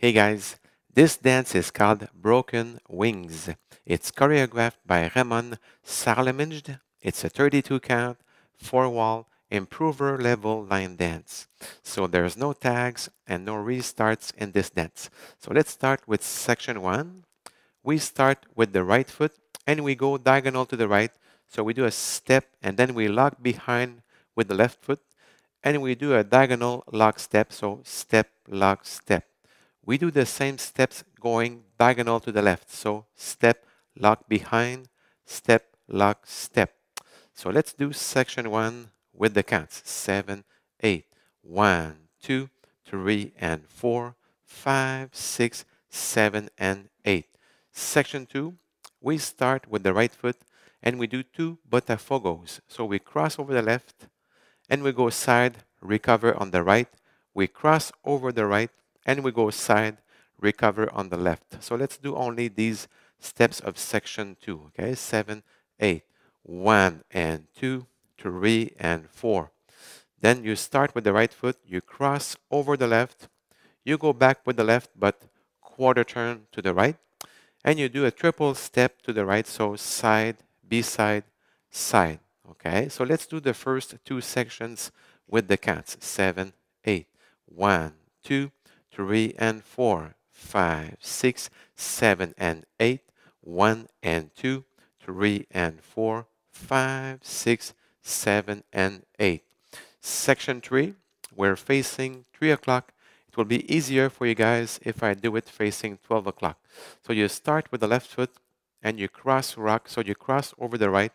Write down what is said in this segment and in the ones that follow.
Hey guys, this dance is called Broken Wings. It's choreographed by Ramon Sarlemenge. It's a 32 count, four wall, improver level line dance. So there's no tags and no restarts in this dance. So let's start with section one. We start with the right foot and we go diagonal to the right. So we do a step and then we lock behind with the left foot and we do a diagonal lock step. So step, lock, step we do the same steps going diagonal to the left. So step, lock behind, step, lock, step. So let's do section one with the counts. Seven, eight, one, two, three, and four, five, six, seven, and eight. Section two, we start with the right foot and we do two botafogos. So we cross over the left and we go side, recover on the right. We cross over the right and we go side, recover on the left. So let's do only these steps of section two, okay? Seven, eight, one and two, three and four. Then you start with the right foot, you cross over the left, you go back with the left, but quarter turn to the right, and you do a triple step to the right, so side, B side, side. Okay, so let's do the first two sections with the cats. seven, eight, one, two, 3 and 4, 5, 6, 7 and 8, 1 and 2, 3 and 4, 5, 6, 7 and 8. Section 3, we're facing 3 o'clock. It will be easier for you guys if I do it facing 12 o'clock. So you start with the left foot and you cross rock. So you cross over the right,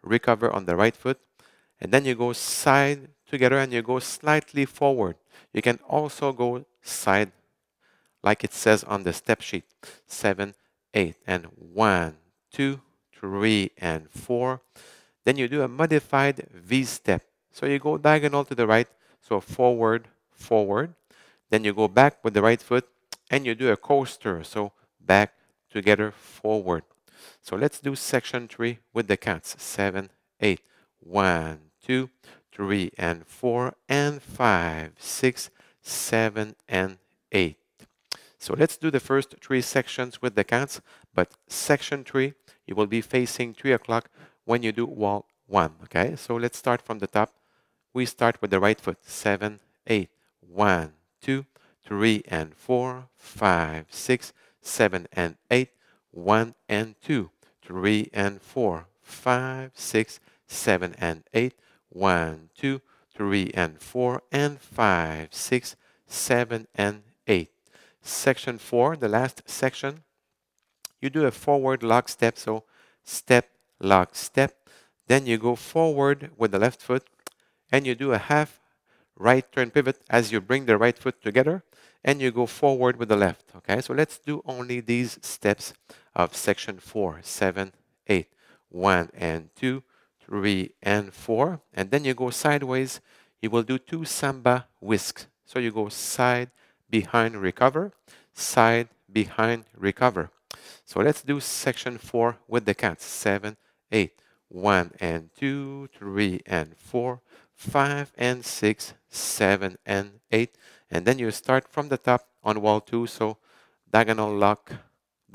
recover on the right foot, and then you go side together and you go slightly forward. You can also go side like it says on the step sheet. 7, 8, and 1, 2, 3, and 4. Then you do a modified V step. So you go diagonal to the right, so forward, forward. Then you go back with the right foot and you do a coaster, so back, together, forward. So let's do section 3 with the counts. 7, 8, 1, 2, 3, and 4, and 5, 6, 7, and 8. So let's do the first three sections with the cats, but section 3, you will be facing 3 o'clock when you do wall 1, okay? So let's start from the top. We start with the right foot, 7, 8, 1, 2, 3 and 4, 5, 6, 7 and 8, 1 and 2, 3 and 4, 5, 6, 7 and 8, 1, 2, 3 and 4 and 5, 6, 7 and 8. Section 4, the last section, you do a forward lock step, so step, lock, step. Then you go forward with the left foot and you do a half right turn pivot as you bring the right foot together and you go forward with the left. Okay, so let's do only these steps of section 4, 7, 8. 1 and 2, three, and four. And then you go sideways. You will do two samba whisks. So you go side, behind, recover, side, behind, recover. So let's do section four with the cats. Seven, eight, one and two, three and four, five and six, seven and eight. And then you start from the top on wall two. So diagonal lock,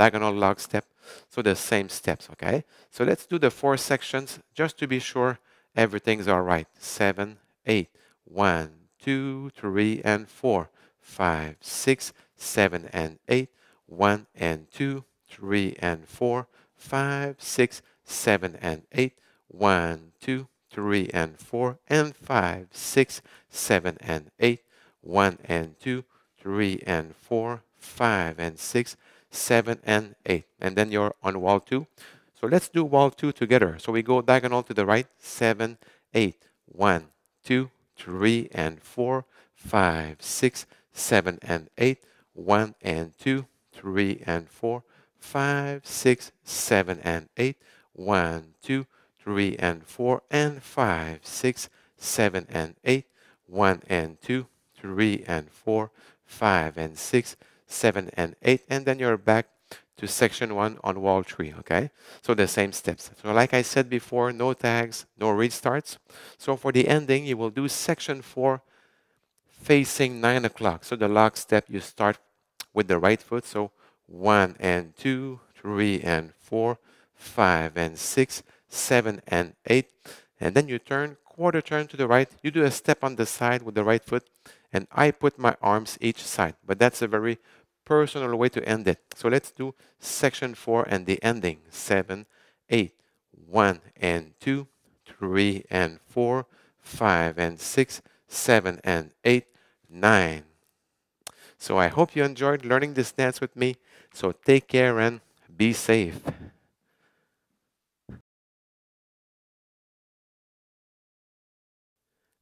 diagonal log step. So the same steps, okay? So let's do the four sections just to be sure everything's all right. Seven, eight, one, two, three, and four, five, six, seven, and eight, one and two, three and four, five, six, seven and eight, one, two, three and four, and five, six, seven and eight, one and two, three and four, five and six, 7, and 8. And then you're on wall 2. So let's do wall 2 together. So we go diagonal to the right, Seven, eight, one, two, three, and four, five, six, seven, and 8, 1, and 2, 3, and four, five, six, seven, and 8, 1, 2, 3, and 4, and five, six, seven, and 8, 1, and 2, 3, and 4, 5, and 6, 7 and 8 and then you're back to section 1 on wall 3 okay so the same steps so like I said before no tags no restarts so for the ending you will do section 4 facing 9 o'clock so the lock step you start with the right foot so 1 and 2 3 and 4 5 and 6 7 and 8 and then you turn quarter turn to the right you do a step on the side with the right foot and I put my arms each side but that's a very personal way to end it. So let's do section 4 and the ending 7, 8, 1 and 2, 3 and 4, 5 and 6, 7 and 8, 9. So I hope you enjoyed learning this dance with me. So take care and be safe.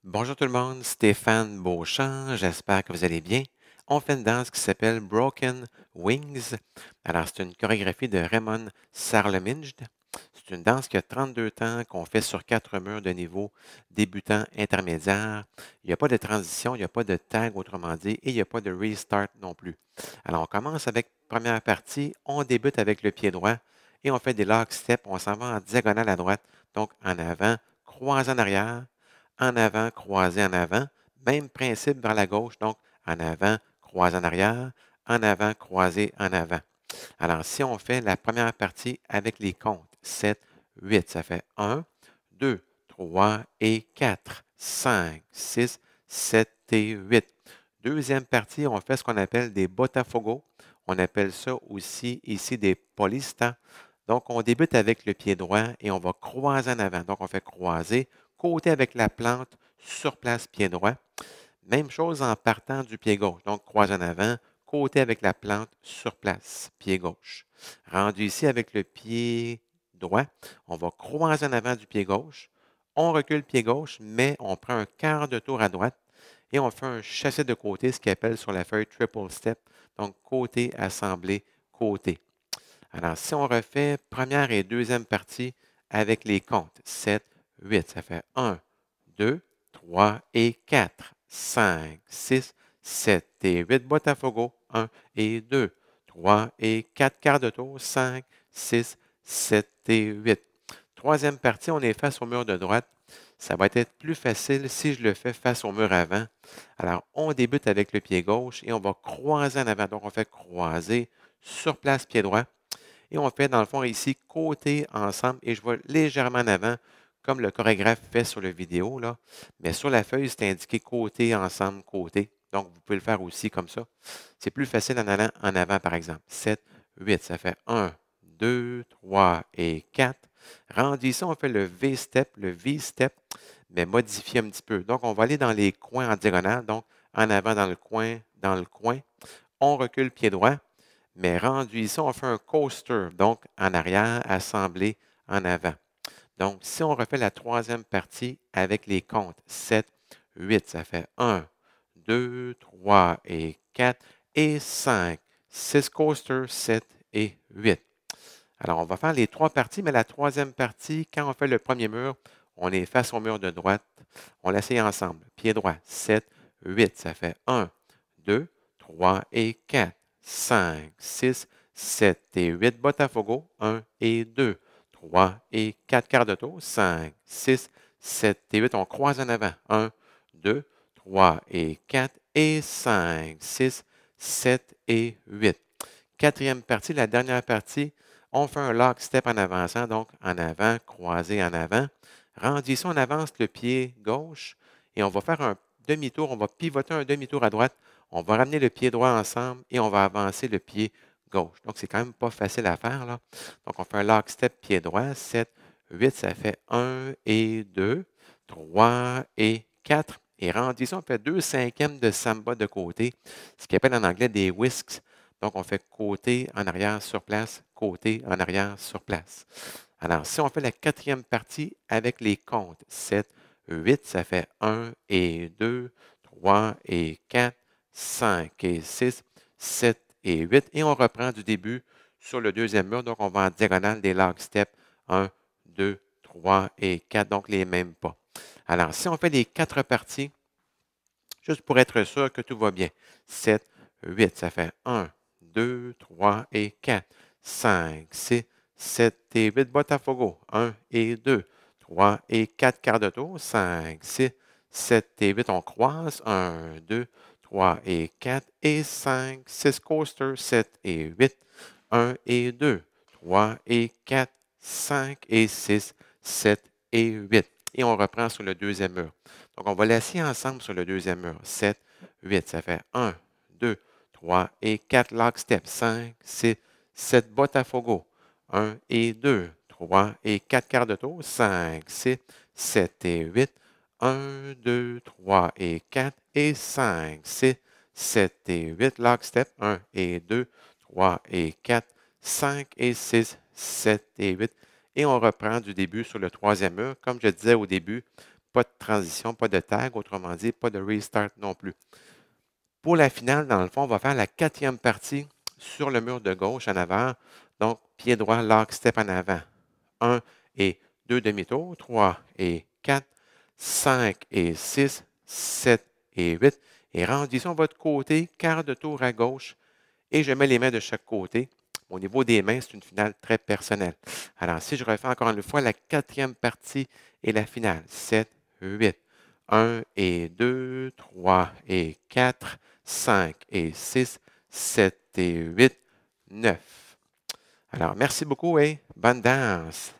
Bonjour tout le monde, Stéphane Beauchamp, j'espère que vous allez bien. on fait une danse qui s'appelle Broken Wings. Alors, c'est une chorégraphie de Raymond Sarleminged. C'est une danse qui a 32 temps, qu'on fait sur quatre murs de niveau débutant intermédiaire. Il n'y a pas de transition, il n'y a pas de tag, autrement dit, et il n'y a pas de restart non plus. Alors, on commence avec première partie, on débute avec le pied droit et on fait des lock steps. On s'en va en diagonale à droite, donc en avant, croisé en arrière, en avant, croisé en avant. Même principe vers la gauche, donc en avant, croisé en arrière, en avant, croisé en avant. Alors, si on fait la première partie avec les comptes, 7, 8, ça fait 1, 2, 3 et 4, 5, 6, 7 et 8. Deuxième partie, on fait ce qu'on appelle des botafogo. On appelle ça aussi ici des polistas. Donc, on débute avec le pied droit et on va croiser en avant. Donc, on fait croiser, côté avec la plante, sur place, pied droit. Même chose en partant du pied gauche. Donc, croise en avant, côté avec la plante sur place, pied gauche. Rendu ici avec le pied droit, on va croiser en avant du pied gauche. On recule pied gauche, mais on prend un quart de tour à droite et on fait un chassé de côté, ce qu'on appelle sur la feuille triple step. Donc, côté, assemblé, côté. Alors, si on refait première et deuxième partie avec les comptes, 7, 8, ça fait 1, 2, 3 et 4. 5, 6, 7 et 8 Boîte à fogo, 1 et 2, 3 et 4 quart de tour, 5, 6, 7 et 8. Troisième partie, on est face au mur de droite. Ça va être plus facile si je le fais face au mur avant. Alors, on débute avec le pied gauche et on va croiser en avant. Donc, on fait croiser sur place pied droit. Et on fait, dans le fond, ici, côté ensemble. Et je vais légèrement en avant comme le chorégraphe fait sur le vidéo, là, mais sur la feuille, c'est indiqué côté, ensemble, côté. Donc, vous pouvez le faire aussi comme ça. C'est plus facile en allant en avant, par exemple. 7, 8, ça fait 1, 2, 3 et 4. Rendu ici, on fait le V-step, le V-step, mais modifié un petit peu. Donc, on va aller dans les coins en diagonale, donc en avant dans le coin, dans le coin. On recule pied droit, mais rendu ici, on fait un coaster, donc en arrière, assemblé en avant. Donc, si on refait la troisième partie avec les comptes 7, 8, ça fait 1, 2, 3 et 4 et 5. 6 coasters, 7 et 8. Alors, on va faire les trois parties, mais la troisième partie, quand on fait le premier mur, on est face au mur de droite. On l'essaye ensemble. Pied droit, 7, 8. Ça fait 1, 2, 3 et 4, 5, 6, 7 et 8. Botafogo, 1 et 2. 3 et 4 quarts de tour. 5, 6, 7 et 8. On croise en avant. 1, 2, 3 et 4 et 5, 6, 7 et 8. Quatrième partie, la dernière partie, on fait un lock step en avançant, donc en avant, croisé en avant. Rendissons, on avance le pied gauche et on va faire un demi-tour, on va pivoter un demi-tour à droite, on va ramener le pied droit ensemble et on va avancer le pied gauche gauche. Donc, c'est quand même pas facile à faire. Là. Donc, on fait un lock step pied droit, 7, 8, ça fait 1 et 2, 3 et 4. Et rendu on fait 2 cinquièmes de samba de côté, ce qu'on appelle en anglais des whisks. Donc, on fait côté en arrière sur place, côté en arrière sur place. Alors, si on fait la quatrième partie avec les comptes, 7, 8, ça fait 1 et 2, 3 et 4, 5 et 6, 7 et 8. Et on reprend du début sur le deuxième mur. Donc, on va en diagonale des log steps 1, 2, 3 et 4. Donc, les mêmes pas. Alors, si on fait les quatre parties, juste pour être sûr que tout va bien, 7, 8, ça fait 1, 2, 3 et 4, 5, 6, 7 et 8, Botafogo, 1 et 2, 3 et 4 quarts de tour, 5, 6, 7 et 8, on croise, 1, 2, 3. 3 et 4 et 5, 6 coaster, 7 et 8, 1 et 2, 3 et 4, 5 et 6, 7 et 8. Et on reprend sur le deuxième mur. Donc, on va laisser ensemble sur le deuxième mur. 7, 8, ça fait 1, 2, 3 et 4 lock step, 5, 6, 7 bottes à fogo, 1 et 2, 3 et 4 quarts de tour, 5, 6, 7 et 8, 1, 2, 3 et 4 et 5, 6, 7 et 8, lock step, 1 et 2, 3 et 4, 5 et 6, 7 et 8. Et on reprend du début sur le troisième mur. Comme je disais au début, pas de transition, pas de tag, autrement dit, pas de restart non plus. Pour la finale, dans le fond, on va faire la quatrième partie sur le mur de gauche en avant. Donc, pied droit, lock step en avant. 1 et 2 demi tour 3 et 4, 5 et 6, 7 et 8. Et rendissons votre côté, quart de tour à gauche. Et je mets les mains de chaque côté. Au niveau des mains, c'est une finale très personnelle. Alors, si je refais encore une fois la quatrième partie et la finale, 7, 8, 1 et 2, 3 et 4, 5 et 6, 7 et 8, 9. Alors, merci beaucoup et bonne danse.